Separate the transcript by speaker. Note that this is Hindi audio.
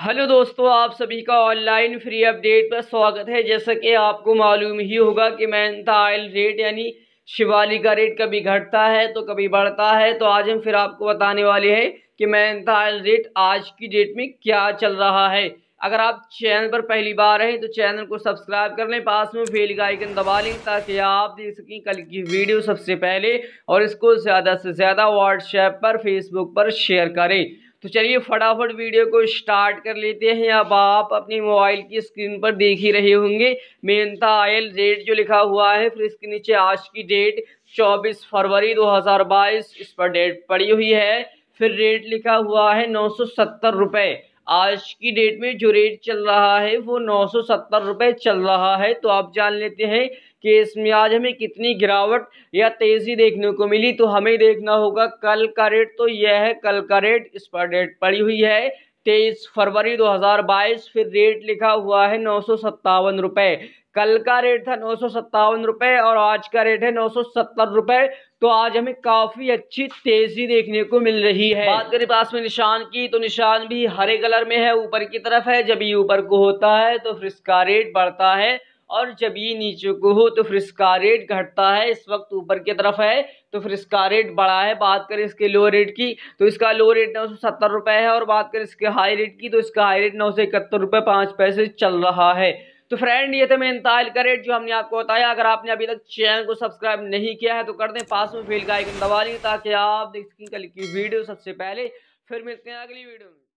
Speaker 1: हेलो दोस्तों आप सभी का ऑनलाइन फ्री अपडेट पर स्वागत है जैसा कि आपको मालूम ही होगा कि मैनता आयल रेट यानी शिवाली का रेट कभी घटता है तो कभी बढ़ता है तो आज हम फिर आपको बताने वाले हैं कि मैनता आयल रेट आज की डेट में क्या चल रहा है अगर आप चैनल पर पहली बार हैं तो चैनल को सब्सक्राइब कर लें पास में बेल का आइकन दबा लें ताकि आप देख सकें कल की वीडियो सबसे पहले और इसको ज़्यादा से ज़्यादा व्हाट्सएप पर फेसबुक पर शेयर करें तो चलिए फटाफट वीडियो को स्टार्ट कर लेते हैं अब आप अपने मोबाइल की स्क्रीन पर देख ही रहे होंगे मेनता आयल रेट जो लिखा हुआ है फिर इसके नीचे आज की डेट 24 फरवरी 2022 इस पर डेट पड़ी हुई है फिर रेट लिखा हुआ है नौ सौ सत्तर रुपये आज की डेट में जो रेट चल रहा है वो नौ सौ सत्तर रुपये चल रहा है तो आप जान लेते हैं कि इसमें आज हमें कितनी गिरावट या तेज़ी देखने को मिली तो हमें देखना होगा कल का रेट तो यह है कल का रेट इस पर डेट पड़ी हुई है तेईस फरवरी 2022 फिर रेट लिखा हुआ है नौ सौ सत्तावन कल का रेट था नौ सौ सत्तावन रुपये और आज का रेट है नौ सौ सत्तर तो आज हमें काफ़ी अच्छी तेज़ी देखने को मिल रही है बात करें पास में निशान की तो निशान भी हरे कलर में है ऊपर की तरफ है जब ये ऊपर को होता है तो फिर इसका रेट बढ़ता है और जब ये नीचे को हो तो फिर इसका रेट घटता है इस वक्त ऊपर की तरफ है तो फिर इसका रेट बढ़ा है बात करें इसके लो रेट की तो इसका लो रेट नौ सौ सत्तर रुपये है और बात करें इसके हाई रेट की तो इसका हाई रेट नौ सौ इकहत्तर रुपये पाँच पैसे चल रहा है तो फ्रेंड ये थे मेनताइल का रेट जो हमने आपको बताया अगर आपने अभी तक चैनल को सब्सक्राइब नहीं किया है तो कर दें पास में फेल का आइकन दबा लें ताकि आप देख सकें कल की वीडियो सबसे पहले फिर मिलते हैं अगली वीडियो में